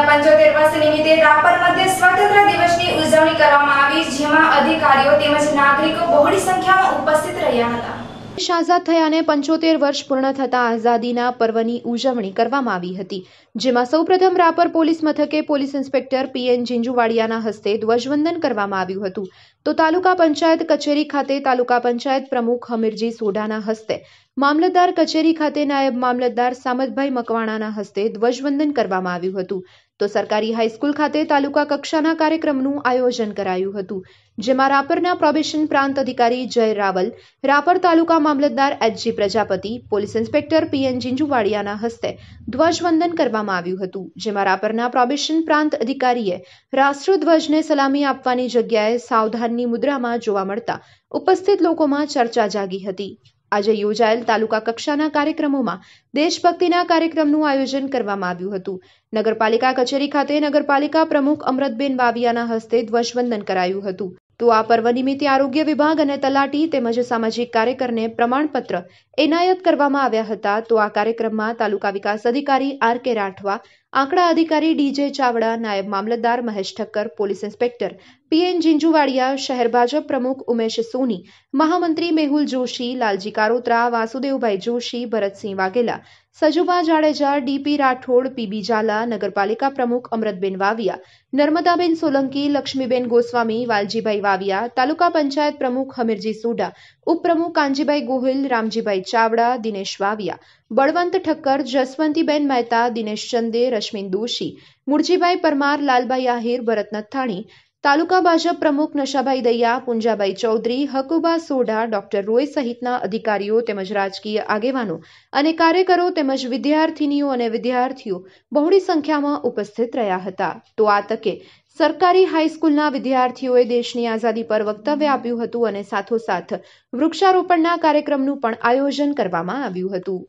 સ્થાપનાના થયા વર્ષ પંચોતેર વર્ષ પૂર્ણ થતા આઝાદીના પર્વની ઉજવણી કરવામાં આવી હતી જેમાં સૌપ્રથમ રાપર પોલીસ મથકે પોલીસ ઇન્સ્પેક્ટર પીએન જિંજુવાડિયાના હસ્તે ધ્વજવંદન કરવામાં આવ્યું હતું તો તાલુકા પંચાયત કચેરી ખાતે તાલુકા પંચાયત પ્રમુખ હમીરજી સોઢાના હસ્તે મામલતદાર કચેરી ખાતે નાયબ મામલતદાર સામતભાઈ મકવાણાના હસ્તે ધ્વજવંદન કરવામાં આવ્યું હતું તો સરકારી હાઈસ્કૂલ ખાતે તાલુકા કક્ષાના કાર્યક્રમનું આયોજન કરાયું હતું જેમાં રાપરના પ્રોબેશન પ્રાંત અધિકારી જય રાવલ રાપર તાલુકા મામલતદાર HG Prajapati police inspector PN જીંજુવાડિયાના હસ્તે ધ્વજવંદન કરવામાં આવ્યું હતું જેમાં રાપરના પ્રોબેશન પ્રાંત અધિકારીએ રાષ્ટ્રધ્વજને સલામી આપવાની જગ્યાએ સાવધાન દર્શનની મુદ્રામાં જોવા મળતા ઉપસ્થિત લોકોમાં ચર્ચા જાગી હતી આજે યોજાયેલ તાલુકા કક્ષાના કાર્યક્રમોમાં દેશભક્તિના કાર્યક્રમનું આયોજન કરવામાં આવ્યું હતું નગરપાલિકા કચેરી ખાતે નગરપાલિકા પ્રમુખ અમૃતબેન વાવિયાના હસ્તે ધ્વજવંદન કરાયું હતું તો આ પર્વ નિમિત્તે આરોગ્ય વિભાગ અને તલાટી તેમજ સામાજિક કાર્યકરને પ્રમાણપત્ર એનાયત કરવામાં આવ્યા હતા તો આ કાર્યક્રમમાં તાલુકા વિકાસ અધિકારી આર કે રાઠવા આંકડા અધિકારી ડીજે ચાવડા નાયબ મામલતદાર Mahesh Thakkar police inspector PN Jinjuvadia શહેર ભાજપ પ્રમુખ ઉમેશ સોની મહામંત્રી મેહુલ જોશી લાલજી કારોત્રા વાસુદેવભાઈ જોશી ભરતસિંહ વાઘેલા સજુભા જાડેજા ડીપી રાઠોડ પીબી ઝાલા નગરપાલિકા પ્રમુખ અમરતબેન વાવિયા નર્મદાબેન સોલંકી લક્ષ્મીબેન ગોસ્વામી વાલજીભાઈ વાવિયા તાલુકા પંચાયત પ્રમુખ હમીરજી સોઢા ઉપપ્રમુખ કાનજીભાઈ ગોહિલ રામજીભાઈ ચાવડા દિનેશ વાવિયા બળવંત ઠક્કર જસવંતીબેન મહેતા દિનેશ ચંદે રશ્મિન દોશી મુરજીભાઈ પરમાર લાલભાઈ આહિર ભરત નથાણી તાલુકા ભાજપ પ્રમુખ નશાભાઈ દૈયા પુંજાભાઈ ચૌધરી હકુબા સોઢા ડોક્ટર રોય સહિતના અધિકારીઓ તેમજ રાજકીય આગેવાનો અને કાર્યકરો તેમજ વિદ્યાર્થીનીઓ અને વિદ્યાર્થીઓ બહોળી સંખ્યામાં ઉપસ્થિત રહ્યા હતા તો આ તકે સરકારી હાઈસ્કૂલના વિદ્યાર્થીઓએ દેશની આઝાદી પર વક્તવ્ય આપ્યું હતું અને સાથોસાથ વૃક્ષારોપણના કાર્યક્રમનું પણ આયોજન કરવામાં આવ્યું હતું